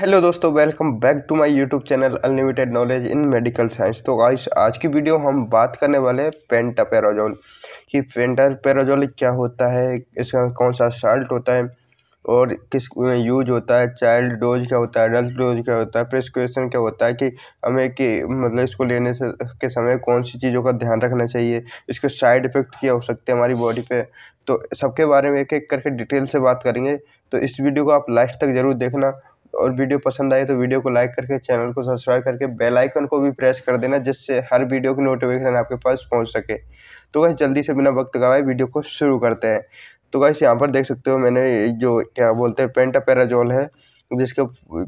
hello दोस्तों welcome back to my YouTube channel unlimited knowledge in medical science तो आज आज की वीडियो हम बात करने वाले हैं पेंटापेराजोल कि पेंटापेराजोल क्या होता है इसका कौन सा साल्ट होता है और किस यूज होता है चाइल्ड डोज क्या होता है एडल्ट डोज क्या होता है प्रिस्क्रिप्शन क्या होता है कि हमें कि मतलब इसको लेने से के समय कौन सी चीज़ों का ध्यान रखना चाहिए इसके साइड इफ़ेक्ट क्या हो सकते हैं हमारी बॉडी पे तो सबके बारे में एक एक करके डिटेल से बात करेंगे तो इस वीडियो को आप लास्ट तक ज़रूर देखना और वीडियो पसंद आए तो वीडियो को लाइक करके चैनल को सब्सक्राइब करके बेल आइकन को भी प्रेस कर देना जिससे हर वीडियो की नोटिफिकेशन आपके पास पहुंच सके तो वह जल्दी से बिना वक्त गवाए वीडियो को शुरू करते हैं तो गाइस यहाँ पर देख सकते हो मैंने जो क्या बोलते हैं पेंटा पैराजोल है जिसका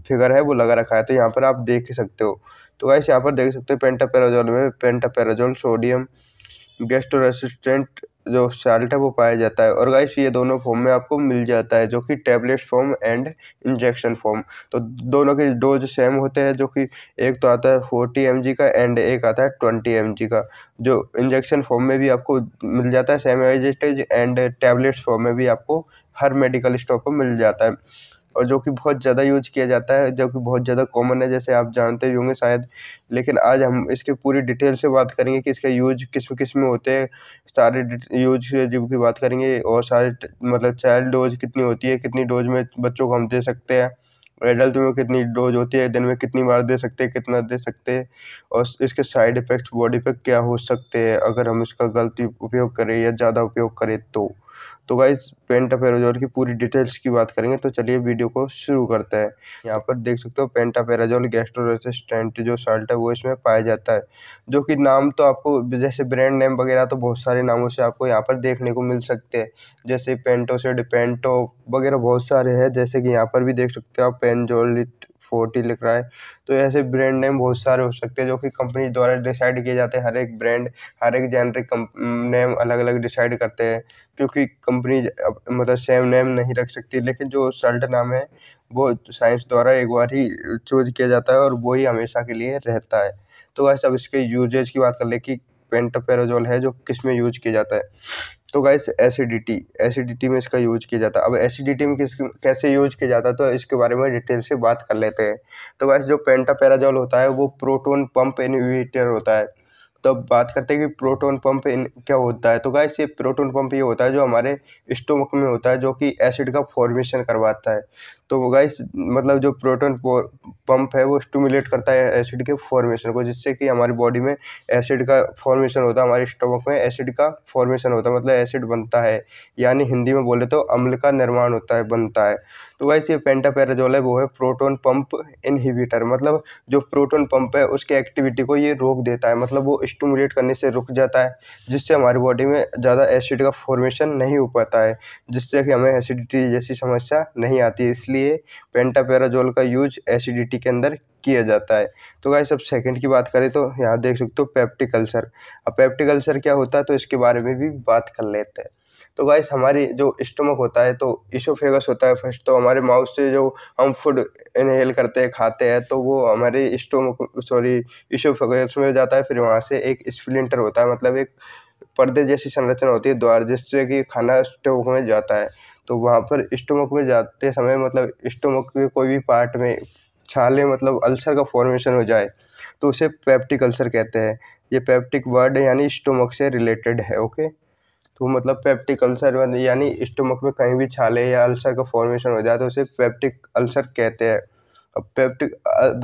फिगर है वो लगा रखा है तो यहाँ पर आप देख सकते हो तो गाइस यहाँ पर देख सकते हो पेंटा पैराजोल में pantoprazole sodium gastro resistant जो साल्ट है वो पाया जाता है और गाइस ये दोनों फॉर्म में आपको मिल जाता है जो कि tablet form and injection form तो दोनों के डोज सेम होते हैं जो कि एक तो आता है फोर्टी एम का एंड एक आता है ट्वेंटी एम का जो इंजेक्शन फॉर्म में भी आपको मिल जाता है सेम एजिटेज एंड टैबलेट्स फॉर्म में भी आपको हर मेडिकल स्टोर पर मिल जाता है और जो कि बहुत ज़्यादा यूज किया जाता है जो कि बहुत ज़्यादा कॉमन है जैसे आप जानते ही होंगे शायद लेकिन आज हम इसके पूरी डिटेल से बात करेंगे कि इसका यूज किस किस में होते हैं सारे यूज की बात करेंगे और सारे मतलब चाइल्ड डोज कितनी होती है कितनी डोज में बच्चों को हम दे सकते हैं एडल्ट में कितनी डोज होती है दिन में कितनी बार दे सकते हैं कितना दे सकते हैं और इसके साइड इफ़ेक्ट्स बॉडी पे क्या हो सकते हैं अगर हम इसका गलती उपयोग करें या ज़्यादा उपयोग करें तो तो गाइज पेंट ऑफ एराजोल की पूरी डिटेल्स की बात करेंगे तो चलिए वीडियो को शुरू करते हैं यहाँ पर देख सकते हो पेंट ऑफ एराजोल गैस्ट्रोरेसिस्टेंट जो साल्ट है वो इसमें पाया जाता है जो कि नाम तो आपको जैसे ब्रांड नेम वगैरह तो बहुत सारे नामों से आपको यहाँ पर देखने को मिल सकते हैं जैसे पेंटोसेड पेंटो वगैरह बहुत सारे हैं जैसे कि यहाँ पर भी देख सकते हो आप पेंजोलिट फोर्टी लिख रहा है तो ऐसे ब्रांड नेम बहुत सारे हो सकते हैं जो कि कंपनी द्वारा डिसाइड किए जाते हैं हर एक ब्रांड हर एक जेनरिक नेम अलग अलग डिसाइड करते हैं क्योंकि कंपनी मतलब सेम नेम नहीं रख सकती लेकिन जो सल्ट नाम है वो साइंस द्वारा एक बार ही चूज किया जाता है और वो ही हमेशा के लिए रहता है तो वैसे अब इसके यूजेज की बात कर ले कि पेंटोपेराजोल है जो किस में यूज किया जाता है तो गाइस एसिडिटी एसिडिटी में इसका यूज किया जाता है अब एसिडिटी में किस कैसे यूज किया जाता है तो इसके बारे में डिटेल से बात कर लेते हैं तो गाइस जो पैराजॉल होता है वो प्रोटोन पंप इनविटर होता है तो अब बात करते हैं कि प्रोटोन पंप इन क्या होता है तो गाइस ये प्रोटोन पंप ये होता है जो हमारे स्टोमक में होता है जो कि एसिड का फॉर्मेशन करवाता है तो वो गैस मतलब जो प्रोटोन पंप है वो स्टूमुलेट करता है एसिड के फॉर्मेशन को जिससे कि हमारी बॉडी में एसिड का फॉर्मेशन होता है हमारे स्टमक में एसिड का फॉर्मेशन होता है मतलब एसिड बनता है यानी हिंदी में बोले तो अम्ल का निर्माण होता है बनता है तो वैसे ये पेंटापेराजोल है वो है प्रोटोन पंप इनहिबिटर मतलब जो प्रोटोन पंप है उसकी एक्टिविटी को ये रोक देता है मतलब वो स्टूमुलेट करने से रुक जाता है जिससे हमारी बॉडी में ज़्यादा एसिड का फॉर्मेशन नहीं हो पाता है जिससे कि हमें एसिडिटी जैसी समस्या नहीं आती है इसलिए इसलिए पेंटापेराजोल का यूज एसिडिटी के अंदर किया जाता है तो गाइस अब सेकंड की बात करें तो यहाँ देख सकते हो पेप्टिक अल्सर अब पेप्टिक अल्सर क्या होता है तो इसके बारे में भी बात कर लेते हैं तो गाइस हमारी जो स्टमक होता है तो इसोफेगस होता है फर्स्ट तो हमारे माउथ से जो हम फूड इनहेल करते हैं खाते हैं तो वो हमारे स्टोमक सॉरी इसोफेगस में जाता है फिर वहाँ से एक स्प्लिंटर होता है मतलब एक पर्दे जैसी संरचना होती है द्वार जिससे कि खाना स्टोक में जाता है तो वहाँ पर स्टोमक में जाते समय मतलब स्टोमक के कोई भी पार्ट में छाले मतलब अल्सर का फॉर्मेशन हो जाए तो उसे पैप्टिक अल्सर कहते हैं ये पैप्टिक वर्ड यानी स्टोमक से रिलेटेड है ओके तो मतलब पैप्टिक अल्सर यानी स्टोमक में कहीं भी छाले या अल्सर का फॉर्मेशन हो जाए तो उसे पैप्टिक अल्सर कहते हैं अब पेप्टिक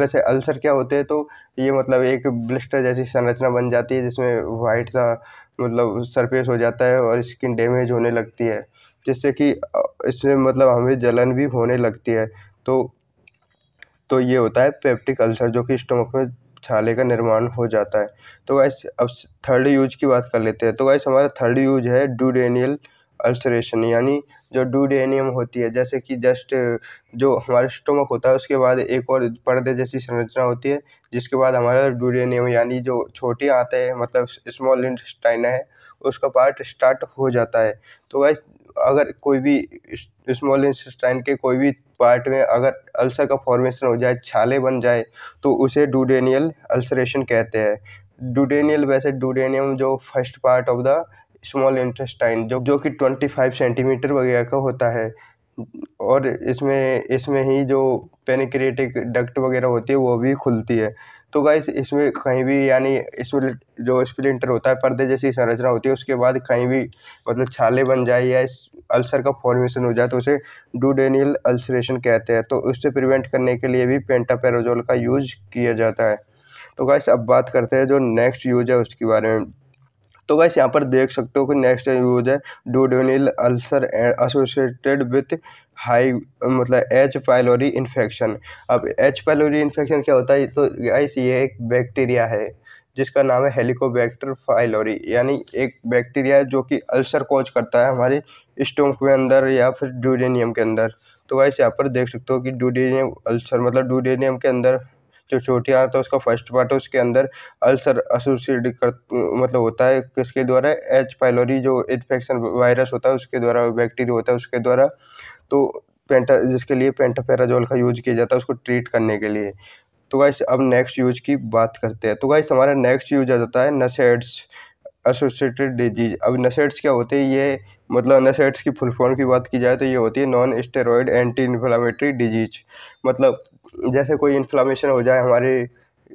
वैसे अल्सर क्या होते हैं तो ये मतलब एक ब्लिस्टर जैसी संरचना बन जाती है जिसमें वाइट सा मतलब सरफेस हो जाता है और स्किन डैमेज होने लगती है जिससे कि इसमें मतलब हमें जलन भी होने लगती है तो तो ये होता है पेप्टिक अल्सर जो कि स्टमक में छाले का निर्माण हो जाता है तो वैसे अब थर्ड यूज की बात कर लेते हैं तो वैसे हमारा थर्ड यूज है ड्यूडेनियल अल्सरेशन यानी जो ड्यूडेनियम होती है जैसे कि जस्ट जो हमारा स्टोमक होता है उसके बाद एक और पर्दे जैसी संरचना होती है जिसके बाद हमारा ड्यूडेनियम यानी जो छोटी आते हैं मतलब स्मॉल इंटेस्टाइन है उसका पार्ट स्टार्ट हो जाता है तो वैसे अगर कोई भी स्मॉल इंटेस्टाइन के कोई भी पार्ट में अगर अल्सर का फॉर्मेशन हो जाए छाले बन जाए तो उसे डूडेनियल अल्सरेशन कहते हैं डूडेनियल वैसे डूडेनियम जो first part of the small intestine जो जो कि 25 सेंटीमीटर वगैरह का होता है और इसमें इसमें ही जो पेनिक्रेटिक डक्ट वगैरह होती है वो भी खुलती है तो गाइस इसमें कहीं भी यानी इसमें जो स्प्लिंटर होता है पर्दे जैसी संरचना होती है उसके बाद कहीं भी मतलब छाले बन जाए या इस अल्सर का फॉर्मेशन हो जाए तो उसे डूडेनियल अल्सरेशन कहते हैं तो उससे प्रिवेंट करने के लिए भी पेंटापेराजोल का यूज किया जाता है तो गाइस अब बात करते हैं जो नेक्स्ट यूज है उसके बारे में तो वैसे यहाँ पर देख सकते हो कि नेक्स्ट यूज है duodenal ulcer associated with high मतलब एच पाइलोरी इन्फेक्शन अब एच पाइलोरी इन्फेक्शन क्या होता है तो गाइस ये एक बैक्टीरिया है जिसका नाम है हेलिकोबैक्टर फाइलोरी यानी एक बैक्टीरिया है जो कि अल्सर कोच करता है हमारे स्टोंक के अंदर या फिर ड्यूडेनियम के अंदर तो वैसे यहाँ पर देख सकते हो कि ड्यूडेनियम अल्सर मतलब ड्यूडेनियम के अंदर जो चोटियाँ आता है उसका फर्स्ट पार्ट उसके अंदर अल्सर एसोसिएट कर मतलब होता है किसके द्वारा एच पाइलोरी जो इन्फेक्शन वायरस होता है उसके द्वारा बैक्टीरिया होता है उसके द्वारा तो पेंटा जिसके लिए पेंटाफेराजोल का यूज किया जाता है उसको ट्रीट करने के लिए तो गाइस अब नेक्स्ट यूज की बात करते हैं तो गाइस हमारा नेक्स्ट यूज आ जाता है नसेड्स एसोसिएटेड डिजीज अब नसेड्स क्या होते हैं ये मतलब नसेड्स की फुल फॉर्म की बात की जाए तो ये होती है non steroid anti inflammatory disease मतलब जैसे कोई इन्फ्लामेशन हो जाए हमारे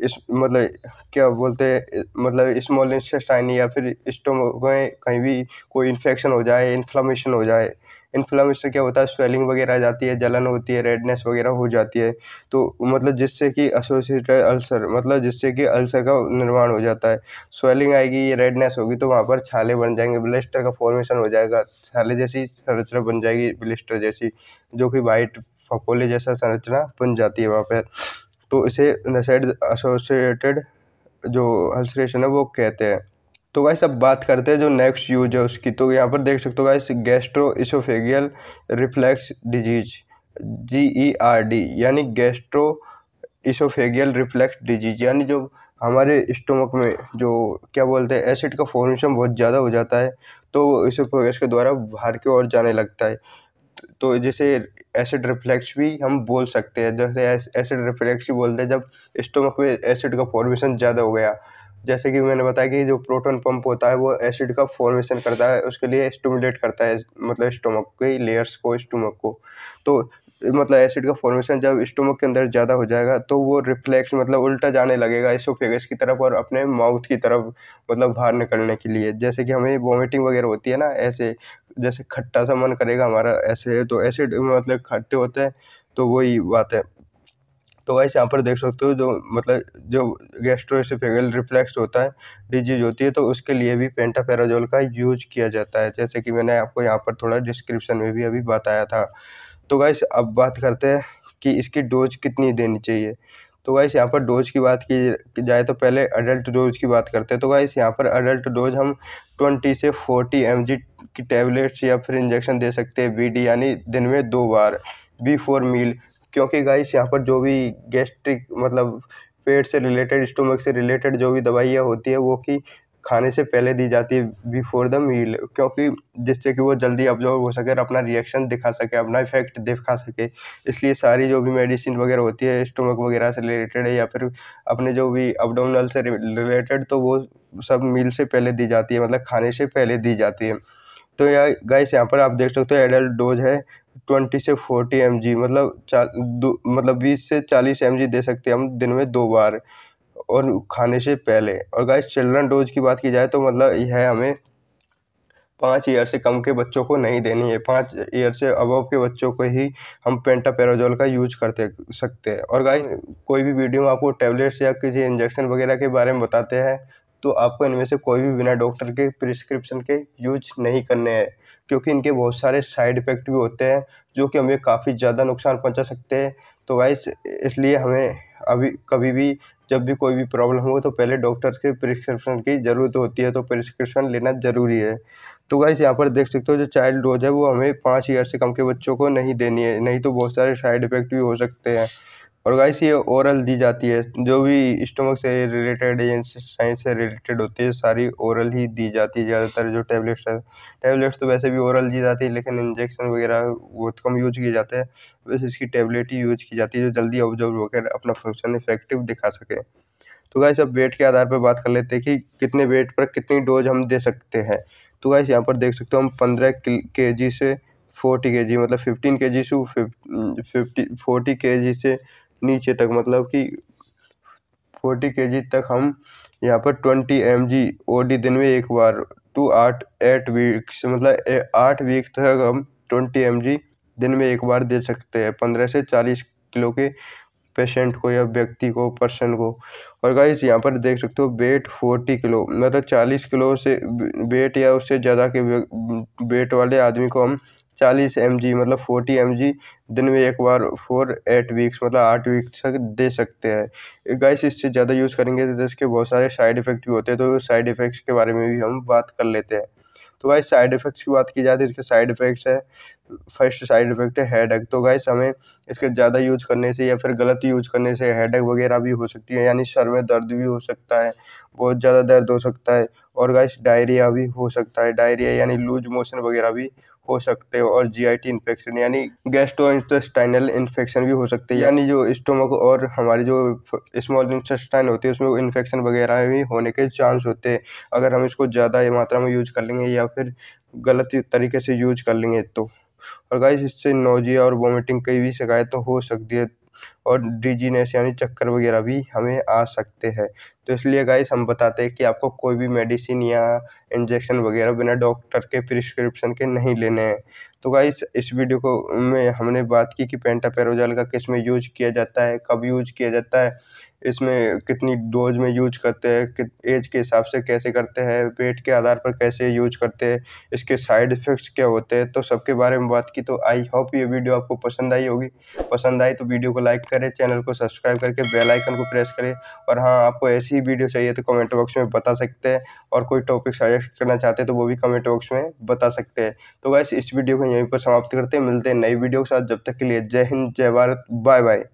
इस मतलब क्या बोलते हैं मतलब स्मॉल इंटेस्टाइन या फिर स्टोमक में कहीं भी कोई इन्फेक्शन हो जाए इन्फ्लामेशन हो जाए इन्फ्लामेशन क्या होता है स्वेलिंग वगैरह जाती है जलन होती है रेडनेस वगैरह हो जाती है तो मतलब जिससे कि एसोसिएटेड अल्सर मतलब जिससे कि अल्सर का निर्माण हो जाता है स्वेलिंग आएगी ये रेडनेस होगी तो वहाँ पर छाले बन जाएंगे ब्लिस्टर का फॉर्मेशन हो जाएगा छाले जैसी संरचना बन जाएगी ब्लिस्टर जैसी जो कि वाइट फकोले जैसा संरचना बन जाती है वहाँ पर तो इसे नसेड एसोसिएटेड जो हल्सरेशन है वो कहते हैं तो गाइस अब बात करते हैं जो नेक्स्ट यूज है उसकी तो यहाँ पर देख सकते हो guys gastro oesophageal reflux disease G E R D यानी गैस्ट्रो इसोफेगियल रिफ्लैक्स डिजीज यानी जो हमारे स्टोमक में जो क्या बोलते हैं एसिड का फॉर्मेशन बहुत ज़्यादा हो जाता है तो इसे प्रोग्रेस के द्वारा बाहर की ओर जाने लगता है तो जैसे एसिड रिफ्लैक्स भी हम बोल सकते हैं जैसे एसिड रिफ्लैक्स ही बोलते हैं जब स्टोमक में एसिड का फॉर्मेशन ज़्यादा हो गया जैसे कि मैंने बताया कि जो प्रोटोन पंप होता है वो एसिड का फॉर्मेशन करता है उसके लिए स्टूमुलेट करता है मतलब स्टोमक के लेयर्स को स्टोमक को तो मतलब एसिड का फॉर्मेशन जब स्टोमक के अंदर ज़्यादा हो जाएगा तो वो रिफ्लेक्स मतलब उल्टा जाने लगेगा इसोफेगस की तरफ और अपने माउथ की तरफ मतलब बाहर निकलने के लिए जैसे कि हमें वॉमिटिंग वगैरह होती है ना ऐसे जैसे खट्टा सा मन करेगा हमारा ऐसे तो एसिड मतलब खट्टे होते हैं तो वही बात है तो वैसे यहाँ पर देख सकते हो जो मतलब जो फेगल रिफ्लेक्स होता है डिजीज होती है तो उसके लिए भी पेंटापेराजोल का यूज किया जाता है जैसे कि मैंने आपको यहाँ पर थोड़ा डिस्क्रिप्शन में भी अभी बताया था तो गाइस अब बात करते हैं कि इसकी डोज कितनी देनी चाहिए तो गाइस यहाँ पर डोज की बात की जाए तो पहले अडल्ट डोज की बात करते हैं तो गाइस यहाँ पर अडल्ट डोज हम 20 से 40 एम की टैबलेट्स या फिर इंजेक्शन दे सकते हैं बी यानी दिन में दो बार बी फोर मील क्योंकि गाइस यहाँ पर जो भी गैस्ट्रिक मतलब पेट से रिलेटेड स्टोमक से रिलेटेड जो भी दवाइयाँ होती है वो कि खाने से पहले दी जाती है बिफोर द मील क्योंकि जिससे कि वो जल्दी अब्जॉर्व हो सके और अपना रिएक्शन दिखा सके अपना इफेक्ट दिखा सके इसलिए सारी जो भी मेडिसिन वगैरह होती है स्टोमक वगैरह से रिलेटेड है या फिर अपने जो भी अपडोमिनल से रिलेटेड तो वो सब मील से पहले दी जाती है मतलब खाने से पहले दी जाती है तो यह गाइस यहाँ पर आप देख सकते हो एडल्ट डोज है ट्वेंटी से फोर्टी एम मतलब चा मतलब बीस से चालीस एम दे सकते हैं हम दिन में दो बार और खाने से पहले और गाइस चिल्ड्रन डोज की बात की जाए तो मतलब यह हमें पाँच ईयर से कम के बच्चों को नहीं देनी है पाँच ईयर से अबव के बच्चों को ही हम पेंटापेराजोल का यूज करते सकते हैं और गाइस कोई भी वीडियो में आपको टैबलेट्स या किसी इंजेक्शन वगैरह के बारे में बताते हैं तो आपको इनमें से कोई भी बिना डॉक्टर के प्रिस्क्रिप्शन के यूज नहीं करने हैं क्योंकि इनके बहुत सारे साइड इफ़ेक्ट भी होते हैं जो कि हमें काफ़ी ज़्यादा नुकसान पहुंचा सकते हैं तो गाइस इसलिए हमें अभी कभी भी जब भी कोई भी प्रॉब्लम हो तो पहले डॉक्टर के प्रिस्क्रिप्शन की ज़रूरत होती है तो प्रिस्क्रिप्शन लेना ज़रूरी है तो गाइस यहाँ पर देख सकते हो जो चाइल्ड डोज है वो हमें पाँच ईयर से कम के बच्चों को नहीं देनी है नहीं तो बहुत सारे साइड इफेक्ट भी हो सकते हैं और गाइस ये ओरल दी जाती है जो भी स्टमक से रिलेटेड एजेंसी साइंस से रिलेटेड होती है सारी ओरल ही दी जाती है ज़्यादातर जो टैबलेट्स है टैबलेट्स तो वैसे भी ओरल दी जाती है लेकिन इंजेक्शन वगैरह बहुत तो कम यूज किए जाते हैं बस इसकी टैबलेट ही यूज की जाती है जो जल्दी ऑब्जर्व होकर अपना फंक्शन इफेक्टिव दिखा सके तो गाइस अब वेट के आधार पर बात कर लेते हैं कि कितने वेट पर कितनी डोज हम दे सकते हैं तो गाइस यहाँ पर देख सकते हो हम पंद्रह के जी से फोर्टी के जी मतलब फिफ्टीन के जी से फिफ्टी फोर्टी के जी से नीचे तक मतलब कि फोर्टी के तक हम यहाँ पर ट्वेंटी एम जी दिन में एक बार टू आठ एट वीक्स मतलब आठ वीक तक हम ट्वेंटी एम जी दिन में एक बार दे सकते हैं पंद्रह से चालीस किलो के पेशेंट को या व्यक्ति को पर्सन को और गाइस यहाँ पर देख सकते हो वेट फोर्टी किलो मतलब चालीस किलो से वेट या उससे ज़्यादा के वेट वाले आदमी को हम चालीस एम मतलब फोर्टी एम दिन में एक बार फोर एट वीक्स मतलब आठ वीक्स तक दे सकते हैं गैस इससे ज़्यादा यूज़ करेंगे तो इसके बहुत सारे साइड इफ़ेक्ट भी होते हैं तो साइड इफ़ेक्ट्स के बारे में भी हम बात कर लेते हैं तो गाइस साइड इफ़ेक्ट्स की बात की जाए तो इसके साइड इफ़ेक्ट्स है फर्स्ट साइड इफ़ेक्ट है हेड तो गाइस हमें इसके ज़्यादा यूज़ करने से या फिर गलत यूज़ करने से हेड वगैरह भी हो सकती है यानी सर में दर्द भी हो सकता है बहुत ज़्यादा दर्द हो सकता है और गाइस डायरिया भी हो सकता है डायरिया यानी लूज मोशन वगैरह भी हो सकते हो और टी इन्फेक्शन यानी गैस्ट्रो इंटेस्टाइनल इन्फेक्शन भी हो सकते हैं यानी जो स्टोमक और हमारी जो स्मॉल इंटेस्टाइन होती है उसमें इन्फेक्शन वगैरह भी होने के चांस होते हैं अगर हम इसको ज़्यादा मात्रा में यूज कर लेंगे या फिर गलत तरीके से यूज कर लेंगे तो और गाइस इससे नोजिया और वोमिटिंग की भी शिकायत तो हो सकती है और डिजीनेस यानी चक्कर वगैरह भी हमें आ सकते हैं तो इसलिए गाइस हम बताते हैं कि आपको कोई भी मेडिसिन या इंजेक्शन वगैरह बिना डॉक्टर के प्रिस्क्रिप्शन के नहीं लेने हैं तो गाइस इस वीडियो को में हमने बात की कि पेंटापेरोजल का किस में यूज किया जाता है कब यूज किया जाता है इसमें कितनी डोज में यूज करते हैं एज के हिसाब से कैसे करते हैं पेट के आधार पर कैसे यूज करते हैं इसके साइड इफ़ेक्ट्स क्या होते हैं तो सबके बारे में बात की तो आई होप ये वीडियो आपको पसंद आई होगी पसंद आई तो वीडियो को लाइक करें चैनल को सब्सक्राइब करके बेल आइकन को प्रेस करें और हाँ आपको ऐसी वीडियो चाहिए तो कमेंट बॉक्स में बता सकते हैं और कोई टॉपिक सजेस्ट करना चाहते हैं तो वो भी कमेंट बॉक्स में बता सकते हैं तो वैसे इस वीडियो को यहीं पर समाप्त करते हैं मिलते हैं नई वीडियो के साथ जब तक के लिए जय हिंद जय भारत बाय बाय